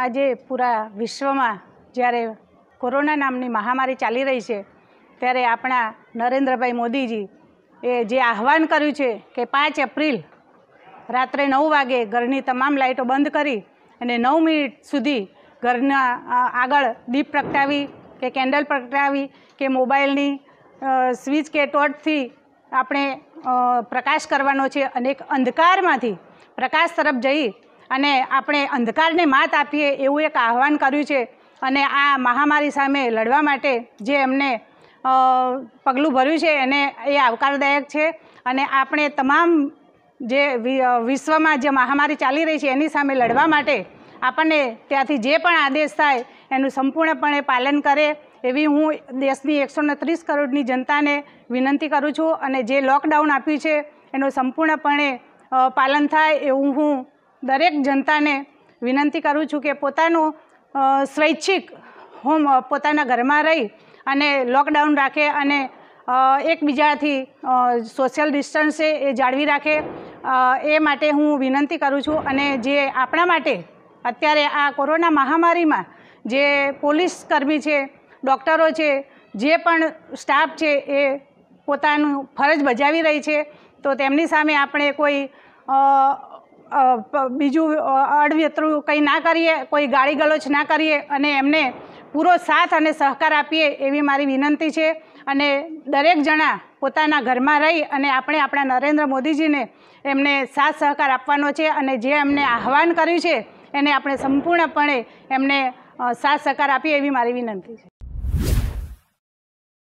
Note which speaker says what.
Speaker 1: આજે પૂરા વિશ્વમાં જ્યારે કોરોના નામની મહામારી ચાલી રહી છે ત્યારે આપણા નરેન્દ્રભાઈ મોદીજી એ જે આહવાન કર્યું છે કે પાંચ એપ્રિલ રાત્રે નવ વાગે ઘરની તમામ લાઇટો બંધ કરી અને નવ મિનિટ સુધી ઘરના આગળ દીપ પ્રગટાવી કે કેન્ડલ પ્રગટાવી કે મોબાઈલની સ્વિચ કે ટોર્ચથી આપણે પ્રકાશ કરવાનો છે અને એક અંધકારમાંથી પ્રકાશ તરફ જઈ અને આપણે અંધકારને માત આપીએ એવું એક આહવાન કર્યું છે અને આ મહામારી સામે લડવા માટે જે એમને પગલું ભર્યું છે એને એ આવકારદાયક છે અને આપણે તમામ જે વિશ્વમાં જે મહામારી ચાલી રહી છે એની સામે લડવા માટે આપણને ત્યાંથી જે પણ આદેશ થાય એનું સંપૂર્ણપણે પાલન કરે એવી હું દેશની એકસો ત્રીસ કરોડની જનતાને વિનંતી કરું છું અને જે લોકડાઉન આપ્યું છે એનું સંપૂર્ણપણે પાલન થાય એવું હું દરેક જનતાને વિનંતી કરું છું કે પોતાનું સ્વૈચ્છિક હોમ પોતાના ઘરમાં રહી અને લોકડાઉન રાખે અને એકબીજાથી સોશિયલ ડિસ્ટન્સે એ જાળવી રાખે એ માટે હું વિનંતી કરું છું અને જે આપણા માટે અત્યારે આ કોરોના મહામારીમાં જે પોલીસ કર્મી છે ડૉક્ટરો છે જે પણ સ્ટાફ છે એ પોતાનું ફરજ બજાવી રહી છે તો તેમની સામે આપણે કોઈ બીજું અડવેતરું કંઈ ના કરીએ કોઈ ગાળી ગલોચ ના કરીએ અને એમને પૂરો સાથ અને સહકાર આપીએ એવી મારી વિનંતી છે અને દરેક જણા પોતાના ઘરમાં રહી અને આપણે આપણા નરેન્દ્ર મોદીજીને એમને સાથ સહકાર આપવાનો છે અને જે એમને આહવાન કર્યું છે એને આપણે સંપૂર્ણપણે એમને સાથ સહકાર આપીએ એવી મારી વિનંતી છે